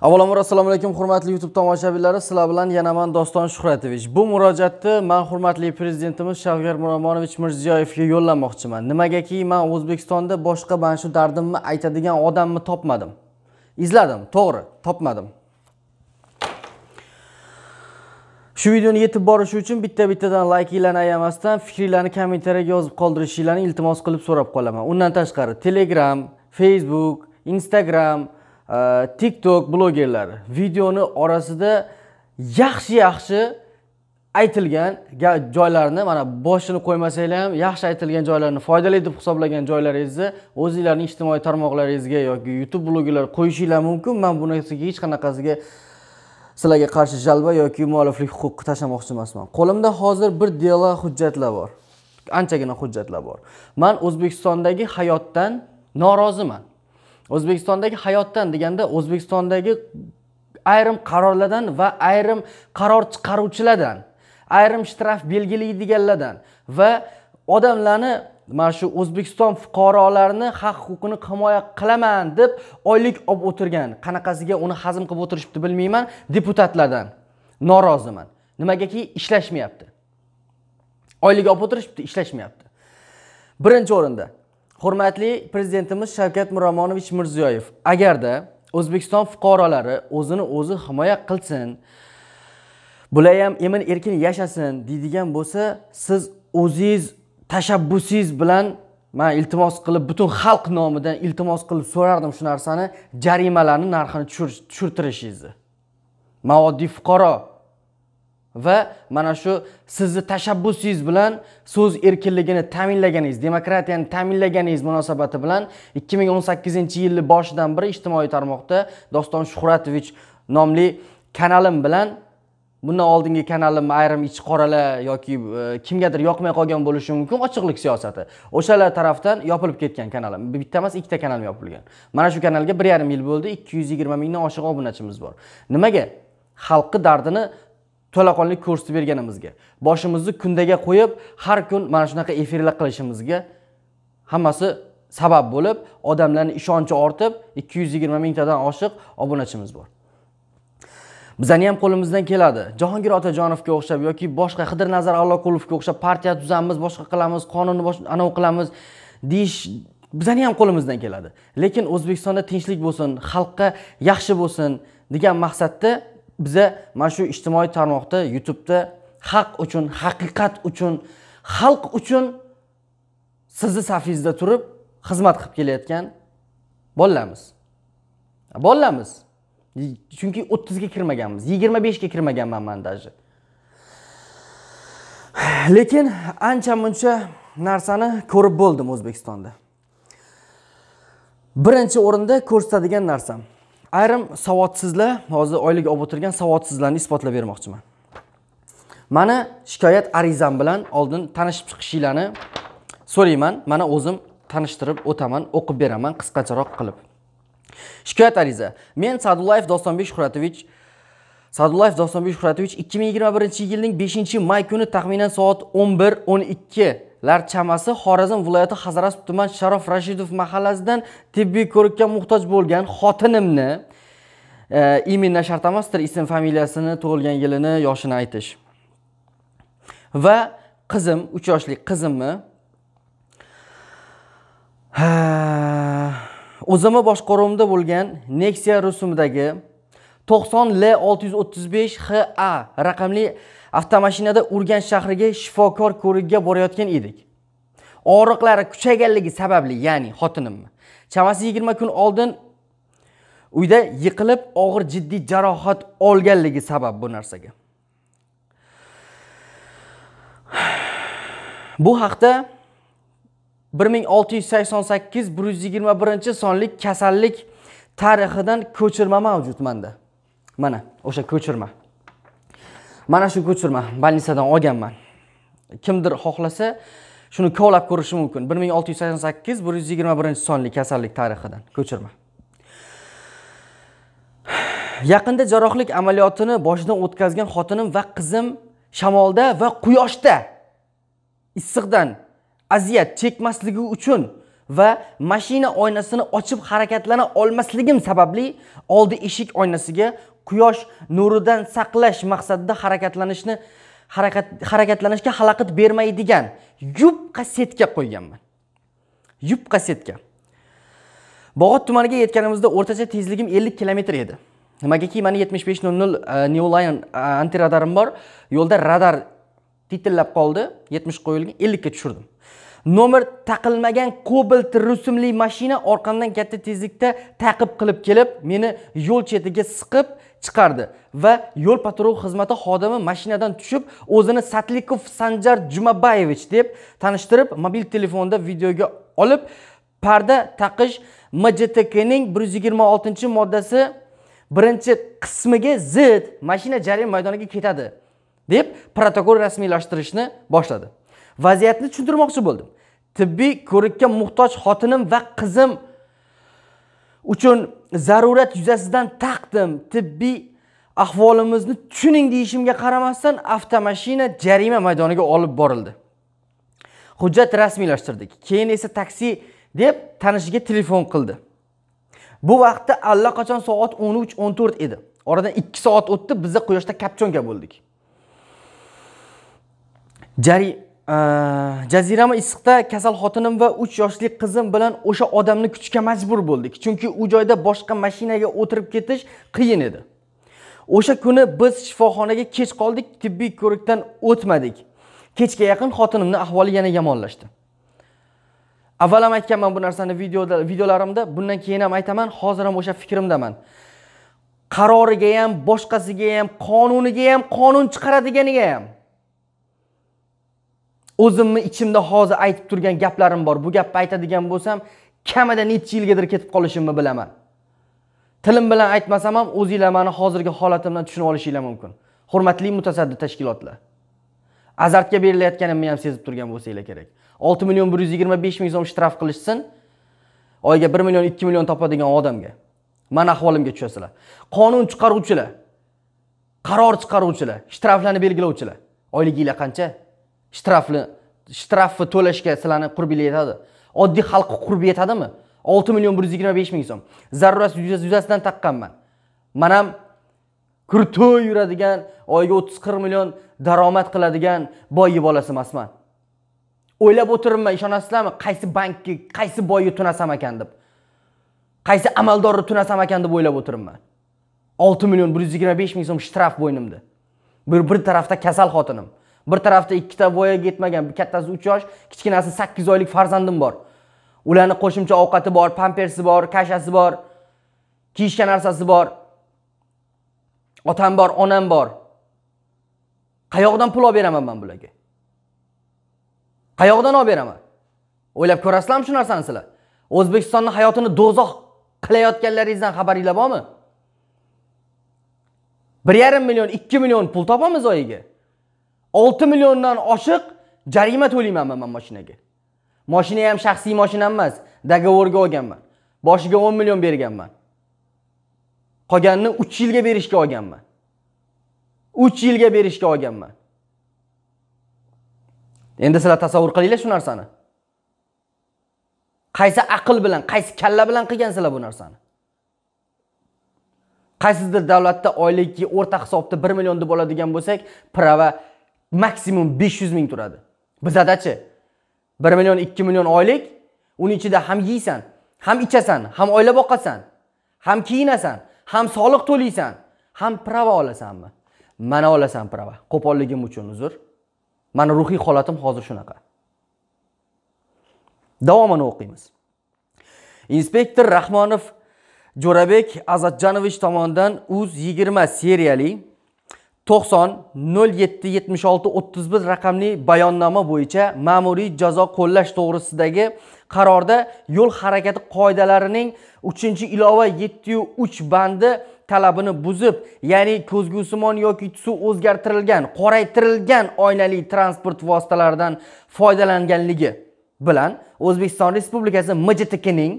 avvalambor assalomu alaykum hurmatli youtube tomoshabinlari sizlar bilan yana man doston shuhratovich bu murojaatni man hurmatli prezidentimiz shavkat miromonovich mirziyoyevga yo'llamoqchiman nimagaki man o'zbekistonda boshqa mana shu dardimni aytadigan odamni topmadim izladim to'g'ri topmadim shu videoni yetib borishi uchun bitta bittadan laykinglarni ayamasdan fikringlarni kommentariyaga yozib qoldirishinglarni iltimos qilib so'rab qolaman undan tashqari telegram facebook instagram Э, tiktok blogerlari videoni orasida yaxshi yaxshi aytilgan joylarni mana boshini qo'ymasanglar ham yaxshi aytilgan joylarni foydali deb hisoblagan joylaringizni o'zinglarni ijtimoiy tarmoqlaringizga yoki youtube blogerlar qo'yishinglar mumkin man bunisiga hech qanaqasiga sizlarga qarshi jalba yoki mualliflik huquqi tashlamoqchi emasman qo'limda hozir bir dela hujjatlar bor anchagina hujjatlar bor man o'zbekistondagi hayotdan noroziman o'zbekistondagi hayotdan deganda o'zbekistondagi ayrim qarorlardan va ayrim qaror chiqaruvchilardan ayrim shtraf belgilaydiganlardan va odamlarni mana shu o'zbekiston fuqarolarini haq huquqini himoya qilaman deb oylik olib o'tirgan qanaqasiga uni hazm qilib o'tirishibdi bilmayman deputatlardan noroziman nimagaki ishlashmayapti oylik olib o'tirishibdi ishlashmayapti birinchi o'rinda hurmatli prezidentimiz shavkat miromonovich mirziyoyev agarda o'zbekiston fuqarolari o'zini o'zi himoya qilsin bular ham emin erkin yashasin deydigan bo'lsa siz o'zingiz tashabbusingiz bilan men iltimos qilib butun xalq nomidan iltimos qilib so'rardim shu narsani jarimalarni narxini tushirtirishingizni man fuqaro va mana shu sizni tashabbusingiz bilan so'z erkinligini ta'minlaganingiz demokratiyani ta'minlaganingiz munosabati bilan 2018 yilni boshidan beri ijtimoiy tarmoqda doston shuhratovich nomli kanalim bilan bundan oldingi kanalimni ayrim ichqoralar yoki e, kimgadir yoqmay qolgan bo'lishi mumkin ochiqlik siyosati o'shalar tarafdan yopilib ketgan kanalim bitta emas ikkita kanalim yopilgan mana shu kanalga bir yarim yil bo'ldi ikki yuz yigirma mingdan oshiq obunachimiz bor nimaga xalqni dardini to'laqonlik ko'rsatib berganimizga boshimizni kundaga qo'yib har kun mana shunaqa efirlar qilishimizga hammasi sabab bo'lib odamlarni ishonchi ortib 220 mingtadan oshiq obunachimiz bor bizani ham qo'limizdan keladi jahongir otajonovga o'xshab yoki boshqa qidir nazar alloqulovga o'xshab partiya tuzamiz boshqa qilamiz qonunni anavi qilamiz deyish bizani ham qo'limizdan keladi lekin o'zbekistonda tinchlik bo'lsin xalqqa yaxshi bo'lsin degan maqsadda biza mana shu ijtimoiy tarmoqda youtubeda haq uchun haqiqat uchun xalq uchun sizni safingizda turib xizmat qilib kelayotgan bolalarmiz bolalarmiz chunki o'ttizga kirmaganmiz yigirma beshga kirmaganman man даже lekin ancha muncha narsani ko'rib bo'ldim o'zbekistonda birinchi o'rinda ko'rsatadigan narsam ayrim savodsizlar hozir oylik olib o'tirgan savodsizlarni isbotlab bermoqchiman mani shikoyat arizam bilan oldin tanishib chiqishinglarni so'rayman mana o'zim tanishtirib o'taman o'qib beraman qisqacharoq qilib shikoyat ariza men sadullayev dostonbek shuhratovich sadullayev dostonbek shuhratovich ikki ming yigirma birinchi yilning beshinchi may kuni taxminan soat o'n bir o'n ikki lar chamasi xorazm viloyati hazorasp tuman sharof rashidov mahallasidan tibbiy ko'rikka muhtoj bo'lgan xotinimni e, iminna shart emasdir ism familiyasini tug'ilgan yilini yoshini aytish va qizim uch yoshli qizimni o'zimni boshqaruvimda bo'lgan nexia rusumidagi to'qson l olti yuz o'ttiz besh ha raqamli avtomashinada urganch shahriga shifokor ko'rigiga borayotgan edik og'riqlari kuchayganligi sababli ya'ni xotinim chamasi yigirma kun oldin uyda yiqilib og'ir jiddiy jarohat olganligi sabab bu narsaga bu haqda 1688-121 sonli kasallik tarixidan ko'chirma mavjud manda mana o'sha ko'chirma mana shu ko'chirma больницадан olganman kimdir xohlasa shuni kovlab ko'rishi mumkin bir ming olti yuz sakson sakkiz bir yuz yigirma birinchi sonli kasallik tarixidan ko'chirma yaqinda jarrohlik amaliyotini boshidan o'tkazgan xotinim va qizim shamolda va quyoshda issiqdan aziyat chekmasligi uchun va mashina oynasini ochib harakatlana olmasligim sababli oldi eshik oynasiga quyosh nuridan saqlash maqsadida harakatlanishni harakat harakatlanishga xalaqit bermaydigan yupqa setga qo'yganman yupqa setga bog'ot tumaniga yetganimizda o'rtacha tezligim 50 kilometr edi nimagaki mani 7500 e, new lion e, antiradarim bor yo'lda radar titillab qoldi 70 qo'yilgan 50 ga tushirdim nomer taqilmagan kobalt rusumli mashina orqamdan katta tezlikda taqib qilib kelib meni yo'l chetiga siqib chiqardi va yo'l patrul xizmati xodimi mashinadan tushib o'zini satlikov sanjar jumabayevich deb tanishtirib mobil telefonda videoga olib parda taqish mjtkning bir yuz yigirma oltinchi moddasi birinchi qismiga zid mashina jarima maydoniga ketadi deb protokol rasmiylashtirishni boshladi vaziyatni tushuntirmoqchi bo'ldim tibbiy ko'rikka muhtoj xotinim va qizim uchun zarurat yuzasidan taqdim tibbiy ahvolimizni tushuning deyishimga qaramasdan avtomashina jarima maydoniga olib borildi hujjat rasmiylashtirdik keyin esa taksi deb tanishiga telefon qildi bu vaqtda allaqachon soat o'n uch o'n to'rt edi oradan ikki soat o'tdi biza quyoshda kapchonka bo'ldik jarima Э, jazirama issiqda kasal xotinim va uch yoshli qizim bilan o'sha odamni kutishga majbur bo'ldik chunki u joyda boshqa mashinaga o'tirib ketish qiyin edi o'sha kuni biz shifoxonaga kech qoldik tibbiy ko'rikdan o'tmadik kechga yaqin xotinimni ahvoli yana yomonlashdi avval ham aytganman bu narsani videoda videolarimda bundan keyin ham aytaman hozir ham o'sha fikrimdaman qaroriga ham boshqasiga ham qonuniga ham qonun chiqaradiganiga ham o'zimni ichimda hozir aytib turgan gaplarim bor bu gapni aytadigan bo'lsam kamida necha yilgadir ketib qolishimni bilaman tilim bilan aytmasam ham o'zinglar mani hozirgi holatimdan tushunib olishinglar mumkin hurmatli mutasaddi tashkilotlar azartga berilayotganimni ham sezib turgan bo'lsanglar kerak olti million bir yuz yigirma besh ming so'm shtraf qilishsin oyiga bir million ikki million topadigan odamga mani ahvolimga tushasizlar qonun chiqaruvchilar qaror chiqaruvchilar shtraflarni belgilovchilar oyliginglar qancha shtrafni shtrafni to'lashga sizlarni qurbinglar yetadi oddiy xalqni qurbi yetadimi olti million bir yuz yigirma besh ming so'm zarurat yuzasidan taqqanman man ham kurtoy yuradigan oyiga o'ttiz qirq million daromad qiladigan boyni bolasi emasman o'ylab o'tiribman ishonasizlarmi qaysi bankka qaysi boyni tunasam ekan deb qaysi amaldorni tunasam ekan deb o'ylab o'tiribman olti million bir yuz yigirma besh ming so'm shtraf bo'ynimda bir bir tarafda kasal xotinim bir tarafda ikkita voyaga yetmagan kattasi uch yosh kichkinasi sakkiz oylik farzandim bor ularni qo'shimcha ovqati bor pampersi bor kashasi bor kiyishga narsasi bor otam bor onam bor qayoqdan pul olib beraman man bularga qayoqdan olib beraman o'ylab ko'rasizlarmi shu narsani sizlar o'zbekistonni hayotini do'zax qilayotganlaringizdan xabaringlar bormi bir yarim million ikki million pul topamiz oyiga olti milliondan oshiq jarima to'laymanman man moshinaga moshina ham shaxsiy moshinam emas договорga olganman boshiga o'n million berganman qolganini uch yilga berishga olganman uch yilga berishga olganman endi sizlar tasavvur qilinglar shu narsani qaysi aql bilan qaysi kalla bilan qilgansizlar bu narsani qaysidir davlatda oylikki o'rta hisobda bir million deb oladigan bo'lsak prava maksimum 500 ming turadi bizadachi 1 million 2 million oylik uni ichida ham yeysan ham ichasan ham oila boqasan ham kiyinasan ham soliq to'laysan ham prava olasanmi mana olasan prava qo'polligim uchun uzr mani ruhiy holatim hozir shunaqa davomini o'qiymiz inspektor rahmonov jo'rabek azatjanovich tomonidan uz yigirma seriyali to'qson nol yetti yetmish olti o'ttiz bir raqamli bayonnoma bo'yicha ma'muriy jazo qo'llash to'g'risidagi qarorda yo'l harakati qoidalarining uchinchi ilova yetti uch bandi talabini buzib ya'ni ko'zgusimon yoki tusi o'zgartirilgan qoraytirilgan oynali transport vositalaridan foydalanganligi bilan o'zbekiston respublikasi mjtkning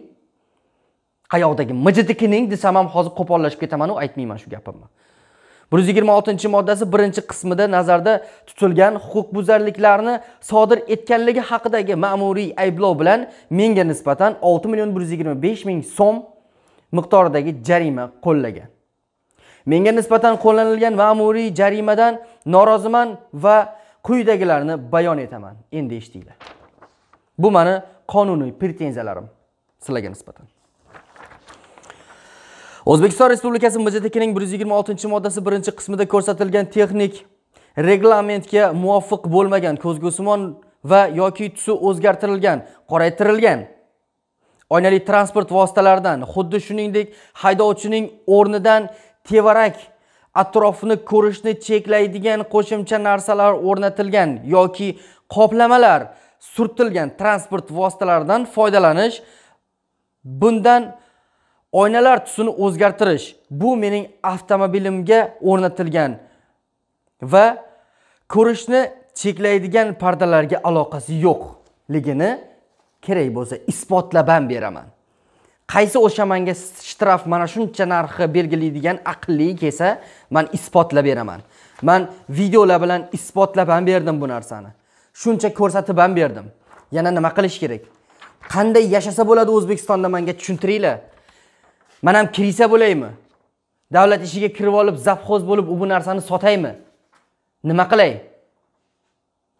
qayoqdagi mjtkning desam ham hozir qo'pollashib ketamanu aytmayman shu gapimni bir yuz yigirma oltinchi moddasi birinchi qismida nazarda tutilgan huquqbuzarliklarni sodir etganligi haqidagi ma'muriy ayblov bilan menga nisbatan olti million bir yuz yigirma besh ming so'm miqdoridagi jarima qo'llagan menga nisbatan qo'llanilgan ma'muriy jarimadan noroziman va quyidagilarni bayon etaman endi eshitinglar bu mani qonuniy pretenziyalarim sizlarga nisbatan o'zbekiston respublikasi mjtkining 126 moddasi 1 qismida ko'rsatilgan texnik reglamentga muvofiq bo'lmagan ko'zgusimon va yoki tusi o'zgartirilgan qoraytirilgan oynali transport vositalaridan xuddi shuningdek haydovchining o'rnidan tevarak atrofni ko'rishni cheklaydigan qo'shimcha narsalar o'rnatilgan yoki qoplamalar surtilgan transport vositalaridan foydalanish bundan oynalar tusini o'zgartirish bu mening avtomobilimga o'rnatilgan va ko'rishni cheklaydigan pardalarga aloqasi yo'qligini kerak bo'lsa isbotlab ham beraman qaysi o'sha manga shtraf mana shuncha narxi belgilaydigan aqlli kelsa men isbotlab beraman Men videolar bilan isbotlab ham berdim bu narsani shuncha ko'rsatib ham berdim yana nima qilish kerak qanday yashasa bo'ladi o'zbekistonda menga tushuntiringlar man ham kirisa bo'laymi davlat ishiga kirib olib zavxoz bo'lib u bu narsani sotaymi nima qilay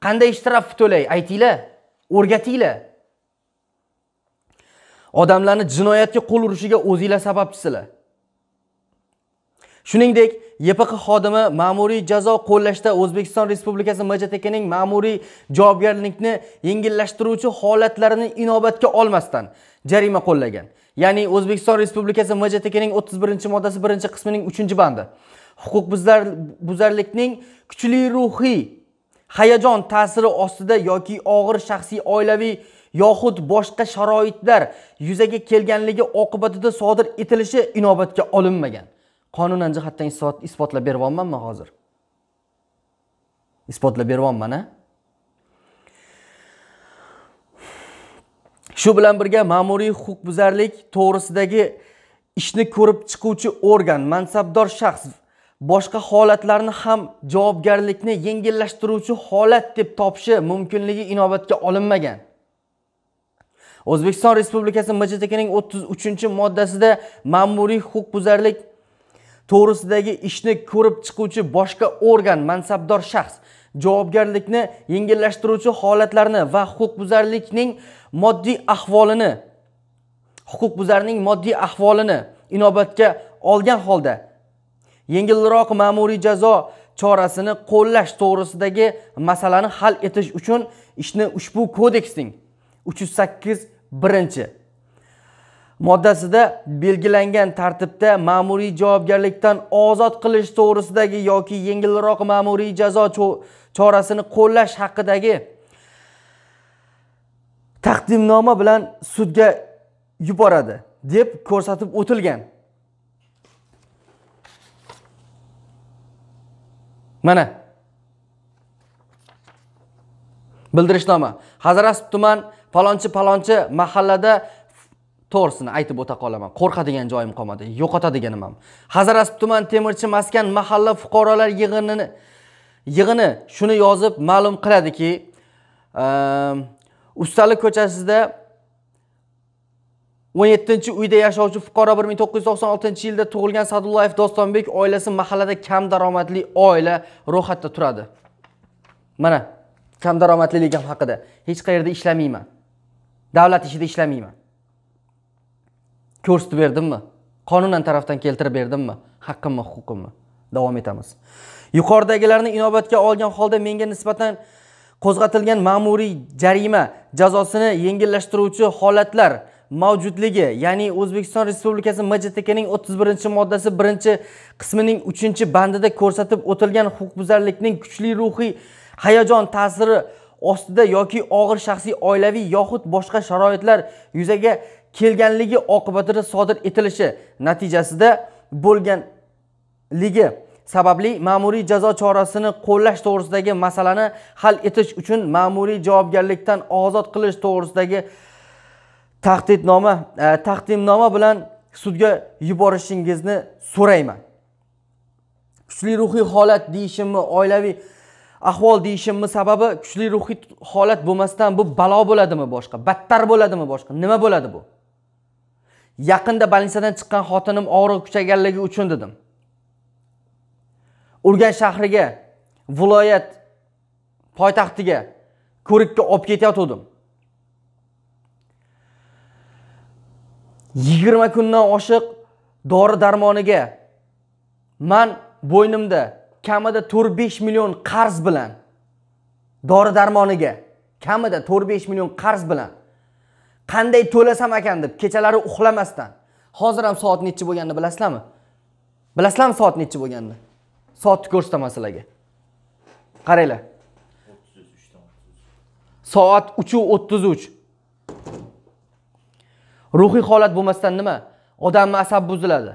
qanday shtraf to'lay aytinglar o'rgatinglar odamlarni jinoyatga qo'l urishiga o'zinglar sababchisizlar shuningdek ypq xodimi ma'muriy jazo qo'llashda o'zbekiston respublikasi mjtkning ma'muriy javobgarlikni yengillashtiruvchi holatlarini inobatga olmasdan jarima qo'llagan ya'ni o'zbekiston respublikasi mjtkining o'ttiz birinchi moddasi birinchi qismining uchinchi bandi huquq buzarlikning kuchli ruhiy hayajon ta'siri ostida yoki og'ir shaxsiy oilaviy yoxud boshqa sharoitlar yuzaga kelganligi oqibatida sodir etilishi inobatga olinmagan qonunan jihatdan isbotlab beryapmanmi hozir isbotlab beryapman a shu bilan birga ma'muriy huquqbuzarlik to'g'risidagi ishni ko'rib chiquvchi organ mansabdor shaxs boshqa holatlarni ham javobgarlikni yengillashtiruvchi holat deb topishi mumkinligi inobatga olinmagan o'zbekiston respublikasi mjtkining o'ttiz uchinchi moddasida ma'muriy huquqbuzarlik to'g'risidagi ishni ko'rib chiquvchi boshqa organ mansabdor shaxs javobgarlikni yengillashtiruvchi holatlarni va huquqbuzarlikning moddiy ahvolini huquqbuzarning moddiy ahvolini inobatga olgan holda yengilroq ma'muriy jazo chorasini qo'llash to'g'risidagi masalani hal etish uchun ishni ushbu kodeksning 308 birinchi moddasida belgilangan tartibda ma'muriy javobgarlikdan ozod qilish to'g'risidagi yoki yengilroq ma'muriy jazo chorasini qo'llash haqidagi taqdimnoma bilan sudga yuboradi deb ko'rsatib o'tilgan mana bildirishnoma hazorasp tuman palonchi palonchi mahallada to'g'risini aytib o'ta qolaman qo'rqadigan joyim qolmadi yo'qotadiganim ham hazorasp tuman temirchi maskan mahalla fuqarolar yig'inini yig'ini shuni yozib ma'lum qiladiki ehm, ustalik ko'chasida o'n yettinchi uyda yashovchi fuqaro bir ming to'qqiz yuz to'qson oltinchi yilda tug'ilgan sadullayev dostonbek oilasi mahallada kam daromadli oila ro'yxatda turadi mana kam daromadliligim haqida hech qayerda ishlamayman davlat ishida ishlamayman ko'rsatib berdimmi qonunan tarafdan keltirib berdimmi haqqimmi huquqimmi davom etamiz yuqoridagilarni inobatga olgan holda menga nisbatan qo'zg'atilgan ma'muriy jarima jazosini yengillashtiruvchi holatlar mavjudligi ya'ni o'zbekiston respublikasi o'ttiz 31 moddasi 1 qismining 3 bandida ko'rsatib o'tilgan huquqbuzarlikning kuchli ruhiy hayajon ta'siri ostida yoki og'ir shaxsiy oilaviy yoxud boshqa sharoitlar yuzaga kelganligi oqibatida sodir etilishi natijasida bo'lganligi sababli ma'muriy jazo chorasini qo'llash to'g'risidagi masalani hal etish uchun ma'muriy javobgarlikdan ozod qilish to'g'risidagi tahdidnoma e, taqdimnoma bilan sudga yuborishingizni so'rayman kuchli ruhiy holat deyishimmi oilaviy ahvol deyishimni sababi kuchli ruhiy holat bo'lmasdan bu balo bo'ladimi boshqa battar bo'ladimi boshqa nima bo'ladi bu yaqinda больницаdan chiqqan xotinim og'riq kuchayganligi uchun dedim urganch shahriga viloyat poytaxtiga ko'rikka olib ketayotgandim yigirma kundan oshiq dori darmoniga man bo'ynimda kamida to'rt besh million qarz bilan dori darmoniga kamida to'rt besh million qarz bilan qanday to'lasam ekan deb kechalari uxlamasdan hozir ham soat nechi bo'lganini bilasizlarmi bilasizlarmi soat nechi bo'lganini soatni ko'rsataman sizlarga qaranglar soat uchu o'ttiz uch ruhiy holat bo'lmasdan nima odamni asab buziladi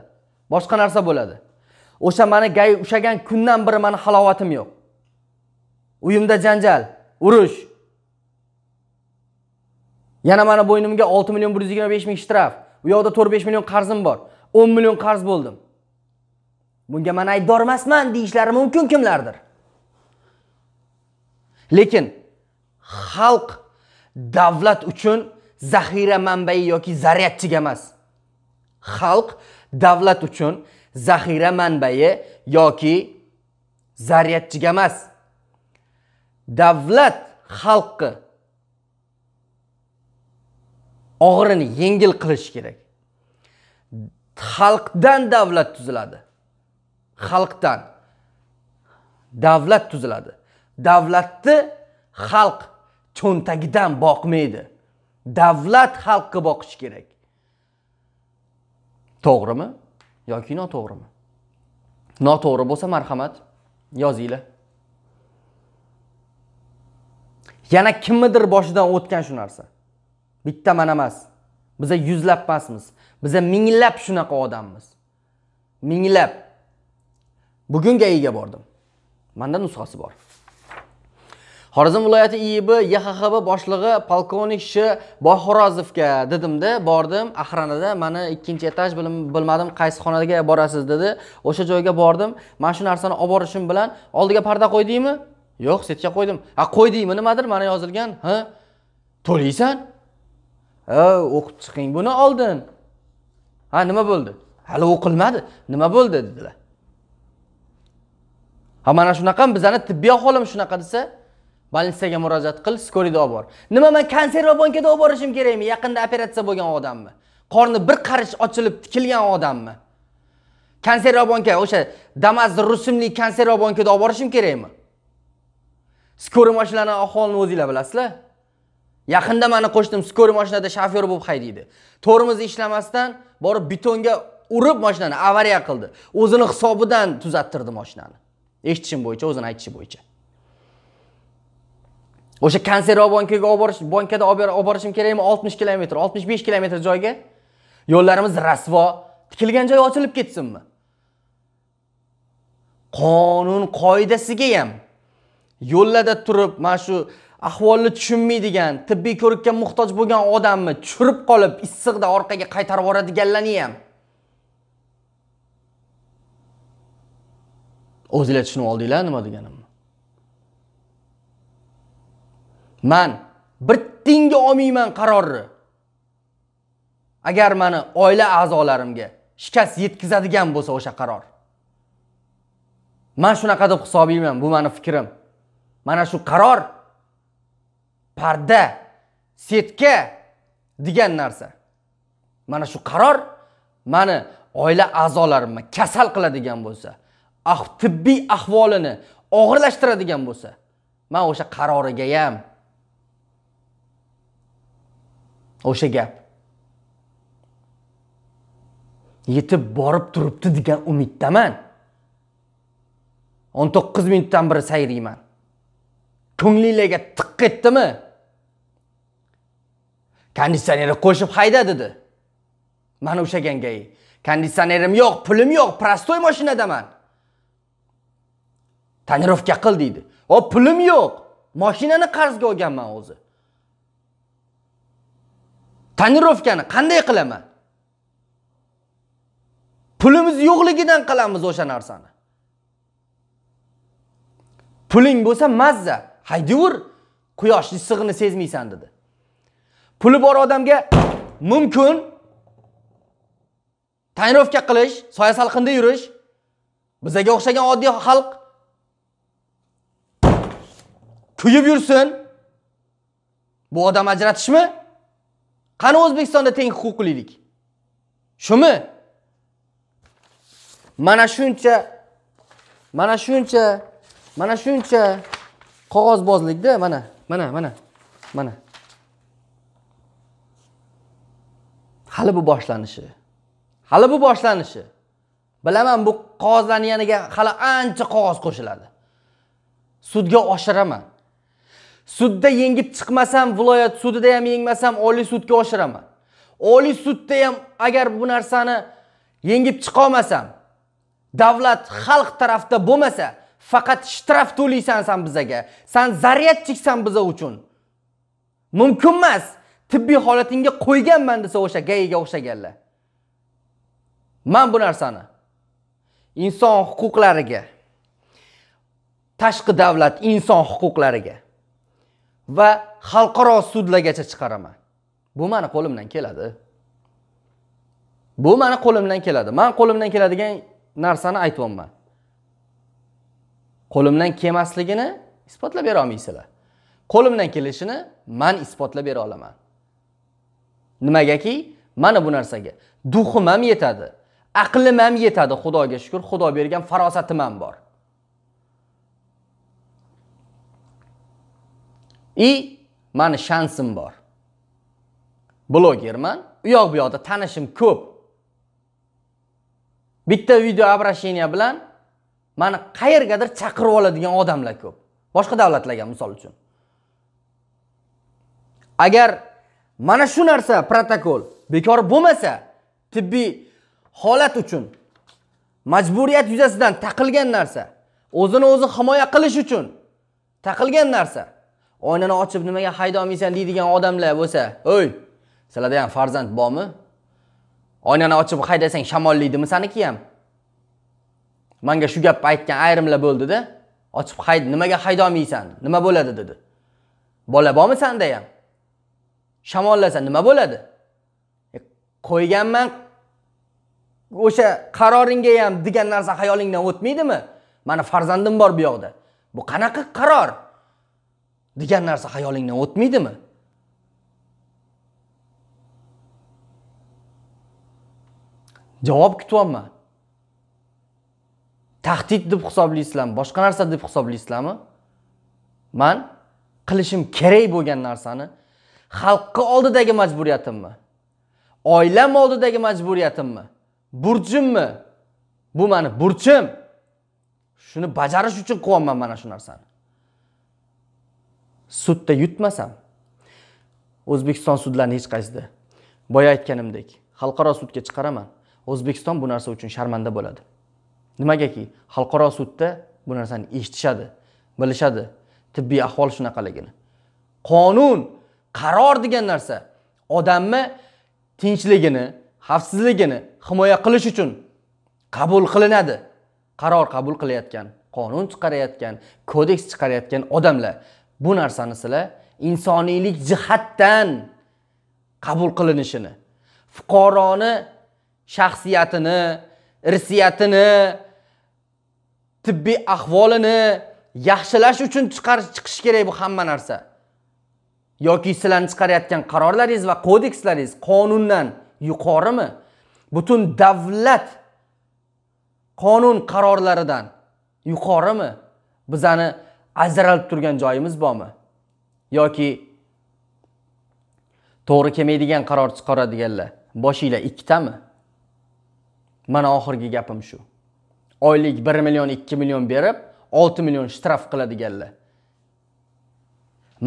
boshqa narsa bo'ladi o'sha mani gay ushlagan kundan beri mani halovatim yo'q uyimda janjal urush yana mani bo'ynimga olti million bir yuz yigirma besh ming shtraf u yoqda to'rt besh million qarzim bor o'n million qarz bo'ldim bunga man aybdor emasman deyishlari mumkin kimlardir lekin xalq davlat uchun zaxira manbai yoki zaryadchiga emas xalq davlat uchun zaxira manbai yoki zaryadchiga emas davlat xalqni og'irini yengil qilish kerak xalqdan davlat tuziladi xalqdan davlat tuziladi davlatni xalq cho'ntagidan boqmaydi davlat xalqqa boqishi kerak to'g'rimi yoki noto'g'rimi noto'g'ri bo'lsa marhamat yozinglar yana kimnidir boshidan o'tgan shu narsa bitta man emas biza yuzlab emasmiz biza minglab shunaqa odammiz minglab bugungi iga bordim manda nusxasi bor xorazm viloyati iib yhxb boshlig'i polkovnik sh bohorozovga dedimda bordim ahranada mana ikkinchi etaj bilmadim qaysi xonaga borasiz dedi o'sha joyga bordim mana shu narsani olib borishim bilan oldiga parda qo'ydingmi yo'q setga qo'ydim a qo'ydingmi nimadir mana yozilgan ha to'laysan ha o'qib chiqing buni oldin ha nima bo'ldi hali o'qilmadi nima bo'ldi dedilar ha mana shunaqa bizani tibbiy ahvolim shunaqa desa bolnitsaga murojaat qil skoriyda olib bor nima man bankada olib borishim kerakmi yaqinda operatsiya bo'lgan odammi qorni bir qarish ochilib tikilgan odammi banka o'sha damaz rusumli bankada olib borishim kerakmi skori mashinani ahvolini o'zinglar bilasizlar yaqinda mani qo'shnim skori mashinada shofyor bo'lib haydaydi tormozi ishlamasdan borib betonga urib mashinani avariya qildi o'zini hisobidan tuzattirdi mashinani eshitishim bo'yicha o'zini aytishi bo'yicha o'sha kanserob bankaga olib borish bankada olib borishim kerakmi oltmish kilometr oltmish besh kilometr joyga yo'llarimiz rasvo tikilgan joyi ochilib ketsinmi qonun qoidasiga ham yo'llarda turib mana shu ahvolni tushunmaydigan tibbiy ko'rikka muhtoj bo'lgan odamni tushirib qolib issiqda orqaga qaytarib yuboradiganlarni ham o'zinglar tushunib oldinglar nima deganimni man bir olmayman qarorni agar mani oila a'zolarimga shikast yetkazadigan bo'lsa o'sha qaror man shunaqa deb hisoblayman bu mani fikrim mana shu qaror parda setka degan narsa mana shu qaror mani oila a'zolarimni kasal qiladigan bo'lsa Ah, tibbiy ahvolini og'irlashtiradigan bo'lsa man o'sha qarorigayam o'sha gap yetib borib turibdi degan umiddaman o'n to'qqiz minutdan beri sayrayman ko'nglinglarga tiq etdimi konditsionerni qo'shib hayda dedi man o'sha gangay konditsionerim yo'q pulim yo'q простой moshинаdaman tonirovka qil deydi o pulim yo'q moshinani qarzga olganman o'zi tonirovkani qanday qilaman pulimiz yo'qligidan qilamiz o'sha narsani puling bo'lsa mazza haydaver quyosh issig'ini sezmaysan dedi puli bor odamga mumkin tonirovka qilish soya salqinda yurish bizaga o'xshagan oddiy xalq kuyib yursin bu odam ajratishmi qani o'zbekistonda teng huquqlilik shumi mana shuncha mana shuncha mana shuncha qog'ozbozlikda mana mana mana mana hali bu boshlanishi hali bu boshlanishi bilaman bu qog'ozlarni yaniga hali ancha qog'oz qo'shiladi sudga oshiraman sudda yengib chiqmasam viloyat sudida ham yengmasam oliy sudga oshiraman oliy sudda ham agar bu narsani yengib chiqolmasam davlat xalq tarafda bo'lmasa faqat shtraf to'laysan san bizaga san zaryad chiksan biza uchun mumkin emas tibbiy holatingga qo'yganman desa o'sha gayiga o'xshaganlar man bu narsani inson huquqlariga tashqi davlat inson huquqlariga va xalqaro sudlargacha chiqaraman bu mani qo'limdan keladi bu mani qo'limdan keladi man qo'limdan keladigan narsani aytyapman qo'limdan kelmasligini isbotlab bera olmaysizlar qo'limdan kelishini man isbotlab bera olaman nimagaki mana bu narsaga duxim ham yetadi aqlim ham yetadi xudoga shukur xudo bergan farosatim ham bor и mani shansim bor blogerman u yoq bu yoqda tanishim ko'p bitta video обращение bilan mani qayergadir chaqirib oladigan odamlar ko'p boshqa davlatlarga misol uchun agar mana shu narsa protokol bekor bo'lmasa tibbiy holat uchun majburiyat yuzasidan taqilgan narsa o'zini o'zi himoya qilish uchun taqilgan narsa oynani ochib nimaga haydolmaysan deydigan odamlar bo'lsa o'y sizlarda ham farzand bormi oynani ochib haydasang shamollaydimi saniki ham manga shu gapni aytgan ayrimlar bo'ldida ochib hayd nimaga haydolmaysan nima bo'ladi dedi bola bormi sanda ham shamollasa nima bo'ladi e, qo'yganman o'sha qaroringga ham degan narsa xayolingdan o'tmaydimi mani farzandim bor bu yoqda bu qanaqa qaror degan narsa xayolingdan o'tmaydimi javob kutyapman tahdid deb hisoblaysizlarmi boshqa narsa deb hisoblaysizlarmi man qilishim kerak bo'lgan narsani xalqqa oldidagi majburiyatimmi oilam oldidagi majburiyatimmi burchimmi bu mani burchim shuni bajarish uchun qilyapman mana shu narsani sudda yutmasam o'zbekiston sudlarini hech qaysida boya aytganimdek xalqaro sudga chiqaraman o'zbekiston bu narsa uchun sharmanda bo'ladi nimagaki xalqaro sudda bu narsani eshitishadi bilishadi tibbiy ahvol shunaqaligini qonun qaror degan narsa odamni tinchligini xavfsizligini himoya qilish uchun qabul qilinadi qaror qabul qilayotgan qonun chiqarayotgan kodeks chiqarayotgan odamlar bu narsani sizlar insoniylik jihatdan qabul qilinishini fuqaroni shaxsiyatini irsiyatini tibbiy ahvolini yaxshilash uchun chiqarish chiqishi kerak bu hamma narsa yoki sizlarni chiqarayotgan qarorlaringiz va kodekslaringiz qonundan yuqorimi butun davlat qonun qarorlaridan yuqorimi bizani ajralib turgan joyimiz bormi yoki to'g'ri kelmaydigan qaror chiqaradiganlar boshinglar ikkitami mana oxirgi gapim shu oylik bir million ikki million berib olti million shtraf qiladiganlar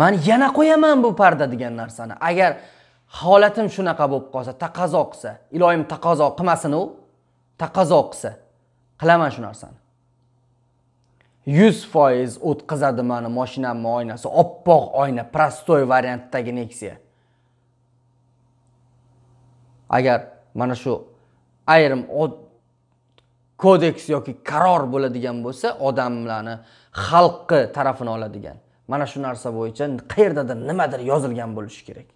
man yana qo'yaman bu parda degan narsani agar holatim shunaqa bo'lib qolsa taqazo qilsa iloyim taqozo qilmasin u taqazo qilsa qilaman shu narsani yuz foiz o'tkazadi mani moshinamni oynasi oppoq oyna prostoy variantdagi neksiya agar mana shu ayrim kodeks yoki qaror bo'ladigan bo'lsa odamlarni xalqni tarafini oladigan mana shu narsa bo'yicha qayerdadir nimadir yozilgan bo'lishi kerak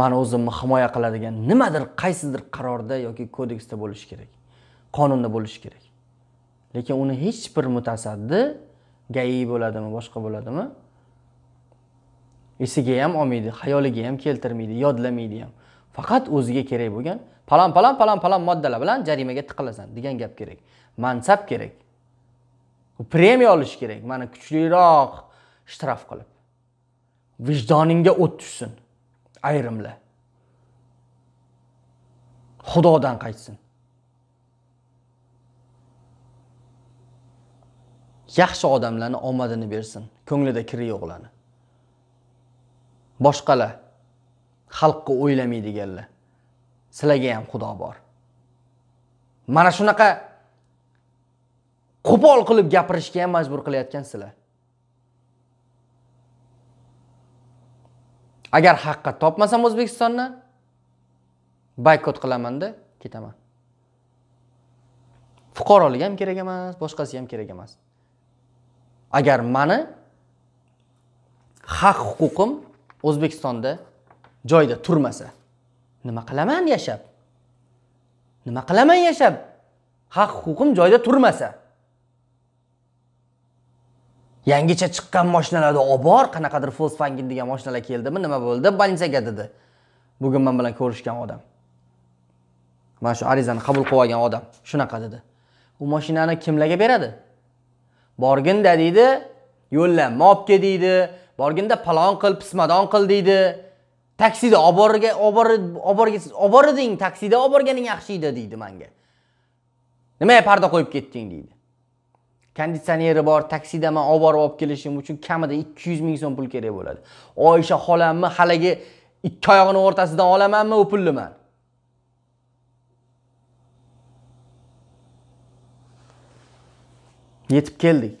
mani o'zimni himoya qiladigan nimadir qaysidir qarorda yoki kodeksda bo'lishi kerak qonunda bo'lishi kerak lekin uni hech bir mutasaddi gai bo'ladimi boshqa bo'ladimi esiga ham olmaydi xayoliga ham keltirmaydi yodlamaydi ham faqat o'ziga kerak bo'lgan palon palon palon palon moddalar bilan jarimaga tiqilasan degan gap kerak mansab kerak premiya olish kerak mana kuchliroq shtraf qilib vijdoningga o't tushsin ayrimlar xudodan qaytsin yaxshi odamlarni omadini bersin ko'nglida kiri yo'qlarni boshqalar xalqqa o'ylamaydiganlar sizlarga ham xudo bor mana shunaqa qo'pol qilib gapirishga ham majbur qilayotgan sizlar agar haqqa topmasam o'zbekistonni boykot qilamanda ketaman fuqarolik ham kerak emas boshqasi ham kerak emas agar mani haq huquqim o'zbekistonda joyida turmasa nima qilaman yashab nima qilaman yashab haq huquqim joyida turmasa yangicha chiqqan moshinalarda olib bor qanaqadir volkswagen degan moshinalar keldimi nima bo'ldi bolnitsaga dedi bugun man bilan ko'rishgan odam mana shu arizani qabul qilib olgan odam shunaqa dedi u moshinani kimlarga beradi borginda deydi yo'llanma olib kel deydi borginda palon qil pismadon qil deydi taksida olib borga olib bording taksida olib borganing yaxshi edi deydi manga nimaga parda qo'yib ketding deydi konditsioneri bor taksida man olib borib olib kelishim uchun kamida ikki yuz ming so'm pul kerak bo'ladi oysha xolamni haligi ikki oyog'ini o'rtasidan olamanmi u pulni man Yetip geldik.